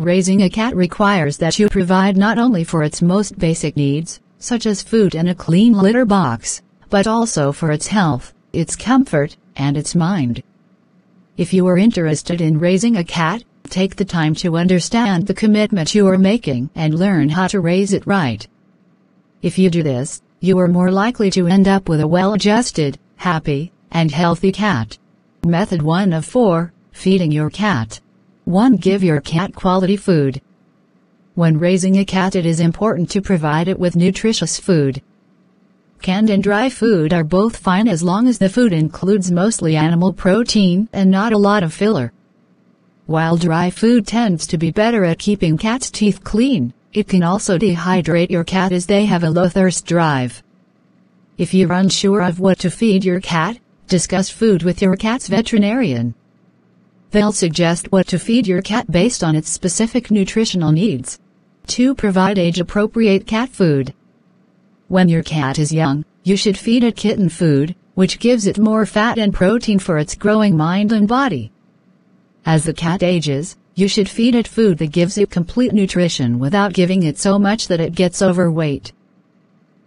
Raising a cat requires that you provide not only for its most basic needs, such as food and a clean litter box, but also for its health, its comfort, and its mind. If you are interested in raising a cat, take the time to understand the commitment you are making and learn how to raise it right. If you do this, you are more likely to end up with a well-adjusted, happy, and healthy cat. Method 1 of 4, Feeding Your Cat 1. Give your cat quality food. When raising a cat it is important to provide it with nutritious food. Canned and dry food are both fine as long as the food includes mostly animal protein and not a lot of filler. While dry food tends to be better at keeping cats' teeth clean, it can also dehydrate your cat as they have a low thirst drive. If you're unsure of what to feed your cat, discuss food with your cat's veterinarian. They'll suggest what to feed your cat based on its specific nutritional needs. 2. Provide age-appropriate cat food. When your cat is young, you should feed it kitten food, which gives it more fat and protein for its growing mind and body. As the cat ages, you should feed it food that gives it complete nutrition without giving it so much that it gets overweight.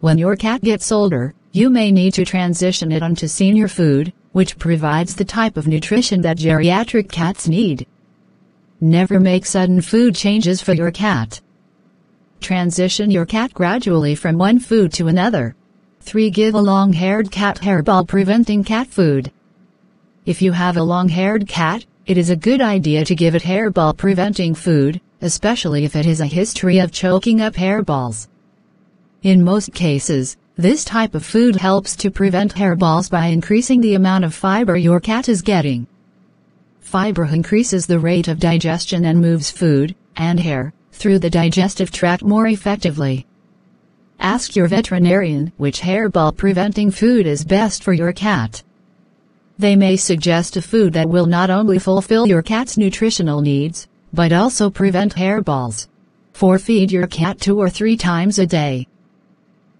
When your cat gets older, you may need to transition it onto senior food, which provides the type of nutrition that geriatric cats need. Never make sudden food changes for your cat. Transition your cat gradually from one food to another. 3. Give a long-haired cat hairball preventing cat food. If you have a long-haired cat, it is a good idea to give it hairball preventing food, especially if it has a history of choking up hairballs. In most cases, this type of food helps to prevent hairballs by increasing the amount of fiber your cat is getting. Fiber increases the rate of digestion and moves food and hair through the digestive tract more effectively. Ask your veterinarian which hairball preventing food is best for your cat. They may suggest a food that will not only fulfill your cat's nutritional needs, but also prevent hairballs. For feed your cat two or three times a day.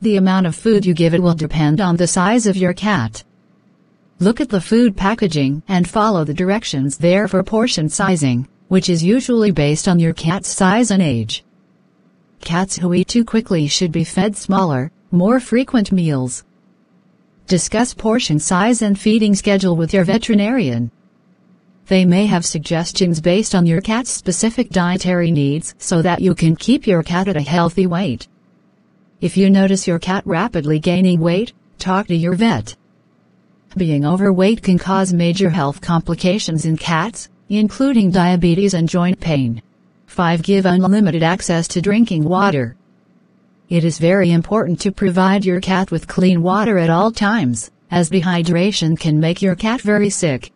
The amount of food you give it will depend on the size of your cat. Look at the food packaging and follow the directions there for portion sizing, which is usually based on your cat's size and age. Cats who eat too quickly should be fed smaller, more frequent meals. Discuss portion size and feeding schedule with your veterinarian. They may have suggestions based on your cat's specific dietary needs so that you can keep your cat at a healthy weight. If you notice your cat rapidly gaining weight, talk to your vet. Being overweight can cause major health complications in cats, including diabetes and joint pain. 5. Give unlimited access to drinking water. It is very important to provide your cat with clean water at all times, as dehydration can make your cat very sick.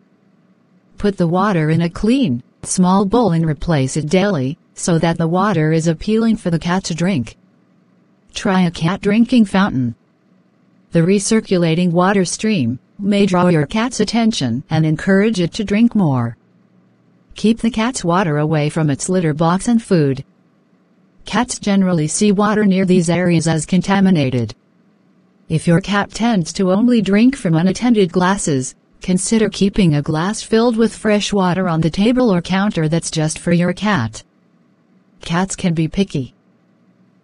Put the water in a clean, small bowl and replace it daily, so that the water is appealing for the cat to drink. Try a cat drinking fountain. The recirculating water stream may draw your cat's attention and encourage it to drink more. Keep the cat's water away from its litter box and food. Cats generally see water near these areas as contaminated. If your cat tends to only drink from unattended glasses, consider keeping a glass filled with fresh water on the table or counter that's just for your cat. Cats can be picky.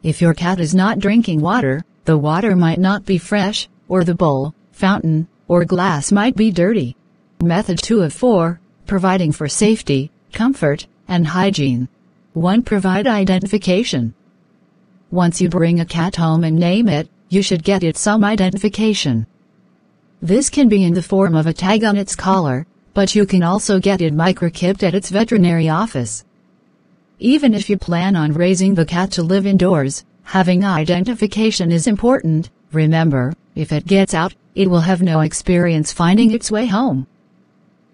If your cat is not drinking water, the water might not be fresh, or the bowl, fountain, or glass might be dirty. Method 2 of 4, providing for safety, comfort, and hygiene. 1. Provide identification. Once you bring a cat home and name it, you should get it some identification. This can be in the form of a tag on its collar, but you can also get it microchipped at its veterinary office. Even if you plan on raising the cat to live indoors, having identification is important. Remember, if it gets out, it will have no experience finding its way home.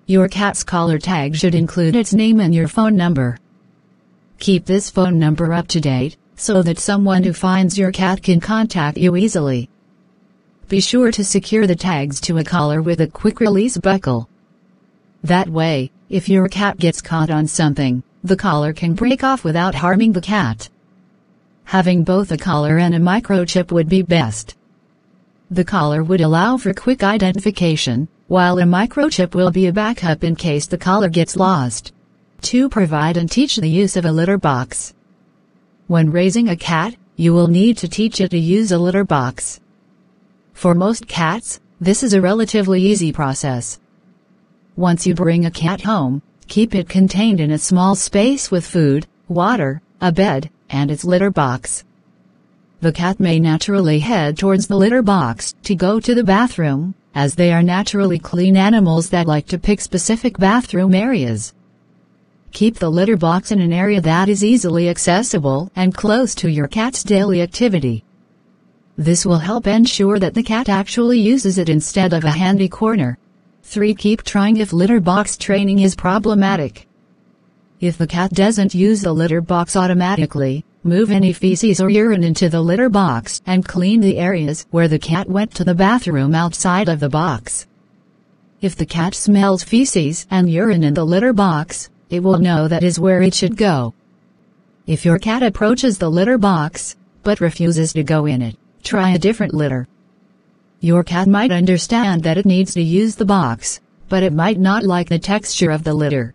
Your cat's collar tag should include its name and your phone number. Keep this phone number up to date, so that someone who finds your cat can contact you easily. Be sure to secure the tags to a collar with a quick release buckle. That way, if your cat gets caught on something, the collar can break off without harming the cat. Having both a collar and a microchip would be best. The collar would allow for quick identification, while a microchip will be a backup in case the collar gets lost. To Provide and teach the use of a litter box. When raising a cat, you will need to teach it to use a litter box. For most cats, this is a relatively easy process. Once you bring a cat home, Keep it contained in a small space with food, water, a bed, and its litter box. The cat may naturally head towards the litter box to go to the bathroom, as they are naturally clean animals that like to pick specific bathroom areas. Keep the litter box in an area that is easily accessible and close to your cat's daily activity. This will help ensure that the cat actually uses it instead of a handy corner. 3. Keep trying if litter box training is problematic. If the cat doesn't use the litter box automatically, move any feces or urine into the litter box and clean the areas where the cat went to the bathroom outside of the box. If the cat smells feces and urine in the litter box, it will know that is where it should go. If your cat approaches the litter box, but refuses to go in it, try a different litter. Your cat might understand that it needs to use the box, but it might not like the texture of the litter.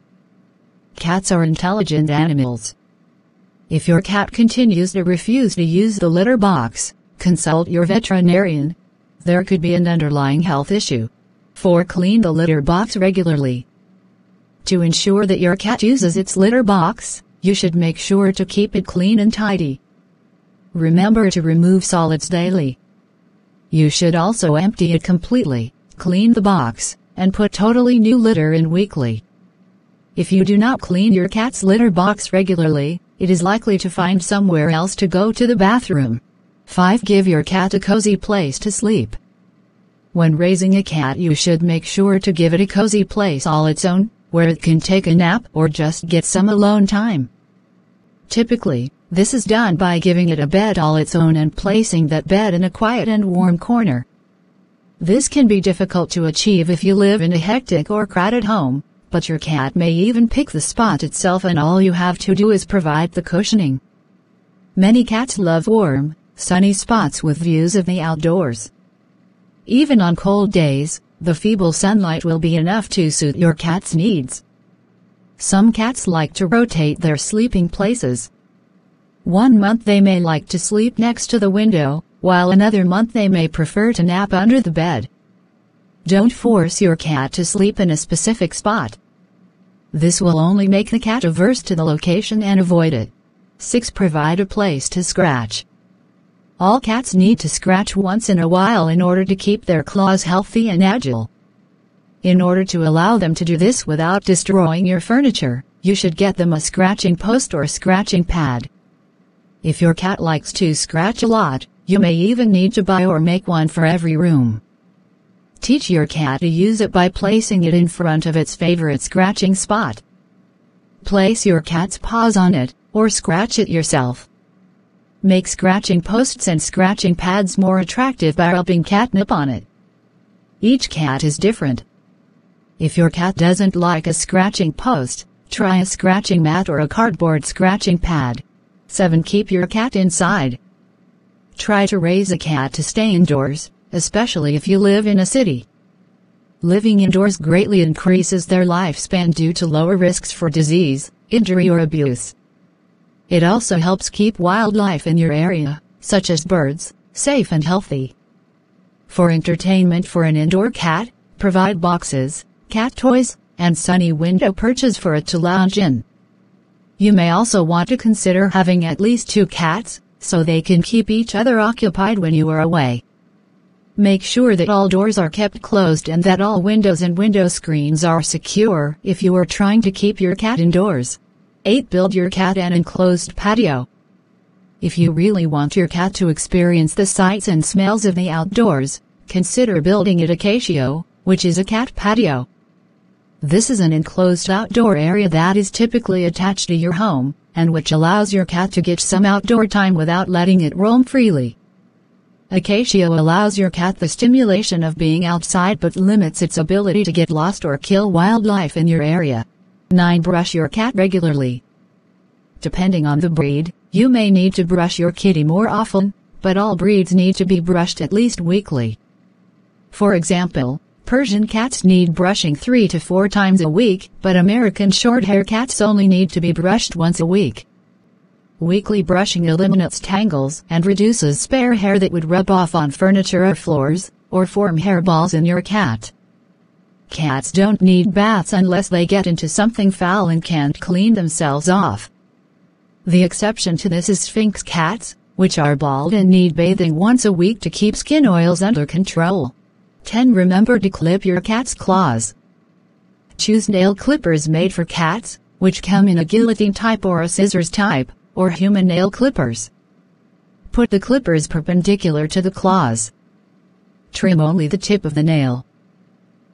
Cats are intelligent animals. If your cat continues to refuse to use the litter box, consult your veterinarian. There could be an underlying health issue. 4. Clean the litter box regularly. To ensure that your cat uses its litter box, you should make sure to keep it clean and tidy. Remember to remove solids daily. You should also empty it completely, clean the box, and put totally new litter in weekly. If you do not clean your cat's litter box regularly, it is likely to find somewhere else to go to the bathroom. 5. Give your cat a cozy place to sleep. When raising a cat you should make sure to give it a cozy place all its own, where it can take a nap or just get some alone time. Typically, this is done by giving it a bed all its own and placing that bed in a quiet and warm corner. This can be difficult to achieve if you live in a hectic or crowded home, but your cat may even pick the spot itself and all you have to do is provide the cushioning. Many cats love warm, sunny spots with views of the outdoors. Even on cold days, the feeble sunlight will be enough to suit your cat's needs. Some cats like to rotate their sleeping places, one month they may like to sleep next to the window, while another month they may prefer to nap under the bed. Don't force your cat to sleep in a specific spot. This will only make the cat averse to the location and avoid it. 6. Provide a place to scratch. All cats need to scratch once in a while in order to keep their claws healthy and agile. In order to allow them to do this without destroying your furniture, you should get them a scratching post or scratching pad. If your cat likes to scratch a lot, you may even need to buy or make one for every room. Teach your cat to use it by placing it in front of its favorite scratching spot. Place your cat's paws on it, or scratch it yourself. Make scratching posts and scratching pads more attractive by rubbing catnip on it. Each cat is different. If your cat doesn't like a scratching post, try a scratching mat or a cardboard scratching pad. 7. Keep your cat inside. Try to raise a cat to stay indoors, especially if you live in a city. Living indoors greatly increases their lifespan due to lower risks for disease, injury or abuse. It also helps keep wildlife in your area, such as birds, safe and healthy. For entertainment for an indoor cat, provide boxes, cat toys, and sunny window perches for it to lounge in. You may also want to consider having at least two cats, so they can keep each other occupied when you are away. Make sure that all doors are kept closed and that all windows and window screens are secure if you are trying to keep your cat indoors. 8. Build your cat an enclosed patio. If you really want your cat to experience the sights and smells of the outdoors, consider building it a which is a cat patio. This is an enclosed outdoor area that is typically attached to your home, and which allows your cat to get some outdoor time without letting it roam freely. Acacia allows your cat the stimulation of being outside but limits its ability to get lost or kill wildlife in your area. 9. Brush your cat regularly. Depending on the breed, you may need to brush your kitty more often, but all breeds need to be brushed at least weekly. For example, Persian cats need brushing three to four times a week, but American shorthair cats only need to be brushed once a week. Weekly brushing eliminates tangles and reduces spare hair that would rub off on furniture or floors, or form hairballs in your cat. Cats don't need baths unless they get into something foul and can't clean themselves off. The exception to this is Sphinx cats, which are bald and need bathing once a week to keep skin oils under control. 10. Remember to clip your cat's claws. Choose nail clippers made for cats, which come in a guillotine type or a scissors type, or human nail clippers. Put the clippers perpendicular to the claws. Trim only the tip of the nail.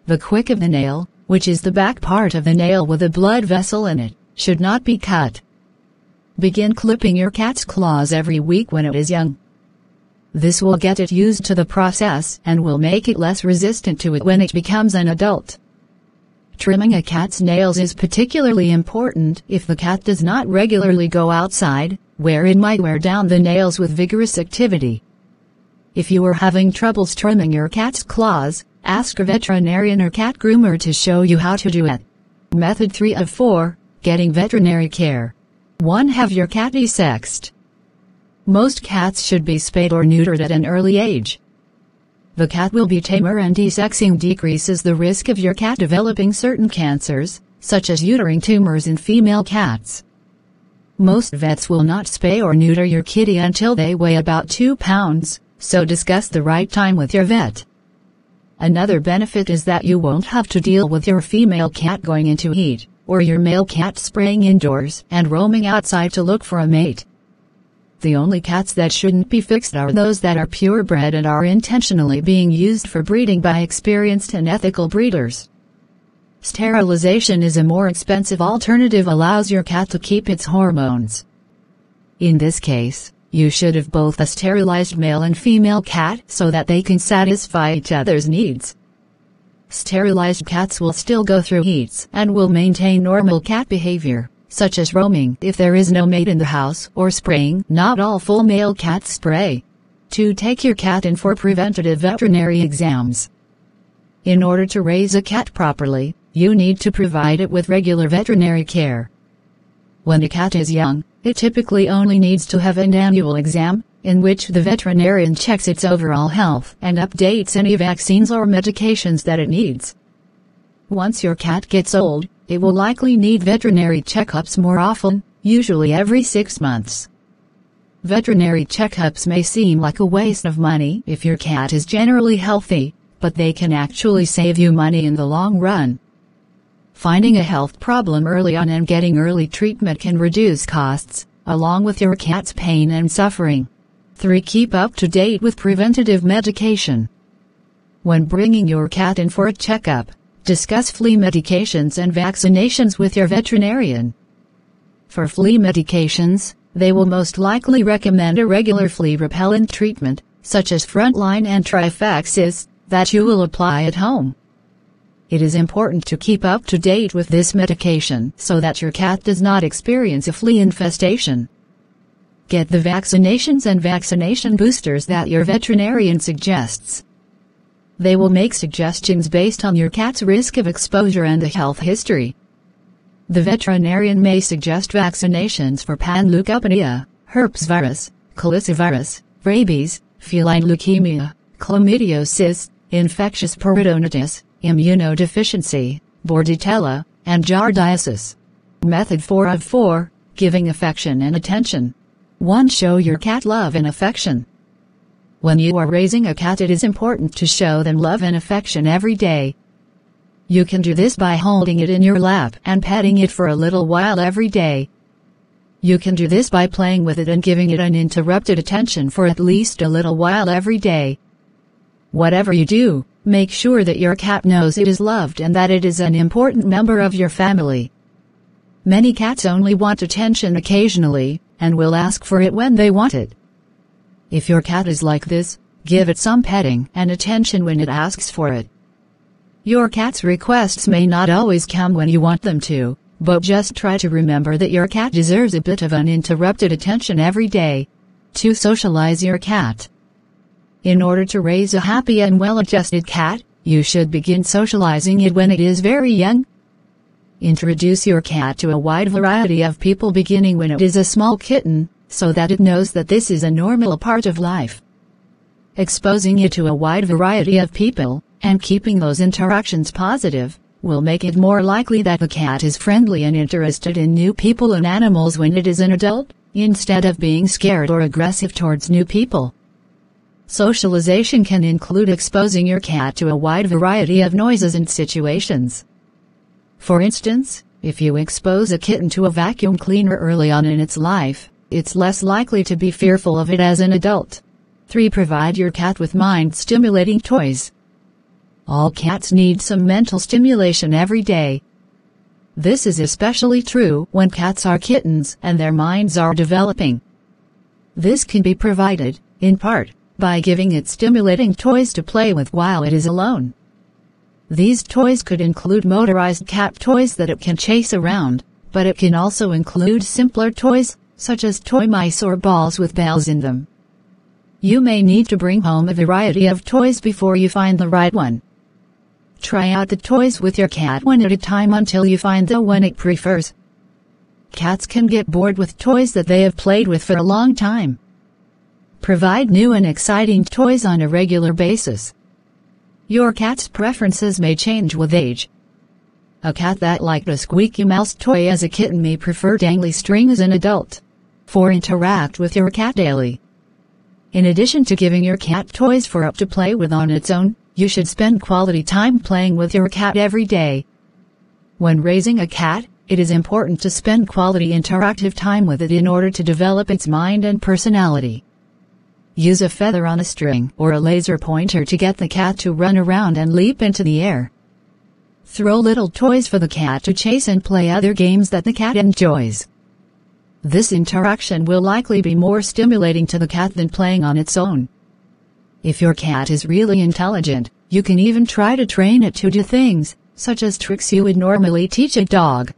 The quick of the nail, which is the back part of the nail with a blood vessel in it, should not be cut. Begin clipping your cat's claws every week when it is young. This will get it used to the process and will make it less resistant to it when it becomes an adult. Trimming a cat's nails is particularly important if the cat does not regularly go outside, where it might wear down the nails with vigorous activity. If you are having troubles trimming your cat's claws, ask a veterinarian or cat groomer to show you how to do it. Method 3 of 4, Getting Veterinary Care. 1. Have your cat sexed. Most cats should be spayed or neutered at an early age. The cat will be tamer and desexing decreases the risk of your cat developing certain cancers, such as uterine tumors in female cats. Most vets will not spay or neuter your kitty until they weigh about 2 pounds, so discuss the right time with your vet. Another benefit is that you won't have to deal with your female cat going into heat, or your male cat spraying indoors and roaming outside to look for a mate. The only cats that shouldn't be fixed are those that are purebred and are intentionally being used for breeding by experienced and ethical breeders. Sterilization is a more expensive alternative allows your cat to keep its hormones. In this case, you should have both a sterilized male and female cat so that they can satisfy each other's needs. Sterilized cats will still go through heats and will maintain normal cat behavior such as roaming if there is no mate in the house or spraying not all full male cat spray. To take your cat in for preventative veterinary exams. In order to raise a cat properly, you need to provide it with regular veterinary care. When a cat is young, it typically only needs to have an annual exam, in which the veterinarian checks its overall health and updates any vaccines or medications that it needs. Once your cat gets old, it will likely need veterinary checkups more often, usually every six months. Veterinary checkups may seem like a waste of money if your cat is generally healthy, but they can actually save you money in the long run. Finding a health problem early on and getting early treatment can reduce costs, along with your cat's pain and suffering. 3. Keep up to date with preventative medication. When bringing your cat in for a checkup, Discuss flea medications and vaccinations with your veterinarian. For flea medications, they will most likely recommend a regular flea repellent treatment, such as Frontline and Trifaxis, that you will apply at home. It is important to keep up to date with this medication so that your cat does not experience a flea infestation. Get the vaccinations and vaccination boosters that your veterinarian suggests. They will make suggestions based on your cat's risk of exposure and a health history. The veterinarian may suggest vaccinations for panleukopenia, herpes virus, calicivirus, rabies, feline leukemia, chlamydiosis, infectious peritonitis, immunodeficiency, bordetella, and giardiasis. Method 4 of 4, giving affection and attention. 1. Show your cat love and affection. When you are raising a cat, it is important to show them love and affection every day. You can do this by holding it in your lap and petting it for a little while every day. You can do this by playing with it and giving it uninterrupted attention for at least a little while every day. Whatever you do, make sure that your cat knows it is loved and that it is an important member of your family. Many cats only want attention occasionally, and will ask for it when they want it. If your cat is like this, give it some petting and attention when it asks for it. Your cat's requests may not always come when you want them to, but just try to remember that your cat deserves a bit of uninterrupted attention every day. To socialize your cat. In order to raise a happy and well-adjusted cat, you should begin socializing it when it is very young. Introduce your cat to a wide variety of people beginning when it is a small kitten, so that it knows that this is a normal part of life. Exposing it to a wide variety of people, and keeping those interactions positive, will make it more likely that the cat is friendly and interested in new people and animals when it is an adult, instead of being scared or aggressive towards new people. Socialization can include exposing your cat to a wide variety of noises and situations. For instance, if you expose a kitten to a vacuum cleaner early on in its life, it's less likely to be fearful of it as an adult. 3. Provide your cat with mind-stimulating toys. All cats need some mental stimulation every day. This is especially true when cats are kittens and their minds are developing. This can be provided, in part, by giving it stimulating toys to play with while it is alone. These toys could include motorized cat toys that it can chase around, but it can also include simpler toys such as toy mice or balls with bells in them. You may need to bring home a variety of toys before you find the right one. Try out the toys with your cat one at a time until you find the one it prefers. Cats can get bored with toys that they have played with for a long time. Provide new and exciting toys on a regular basis. Your cat's preferences may change with age. A cat that liked a squeaky mouse toy as a kitten may prefer dangly string as an adult. 4. Interact with your cat daily. In addition to giving your cat toys for up to play with on its own, you should spend quality time playing with your cat every day. When raising a cat, it is important to spend quality interactive time with it in order to develop its mind and personality. Use a feather on a string or a laser pointer to get the cat to run around and leap into the air. Throw little toys for the cat to chase and play other games that the cat enjoys. This interaction will likely be more stimulating to the cat than playing on its own. If your cat is really intelligent, you can even try to train it to do things, such as tricks you would normally teach a dog.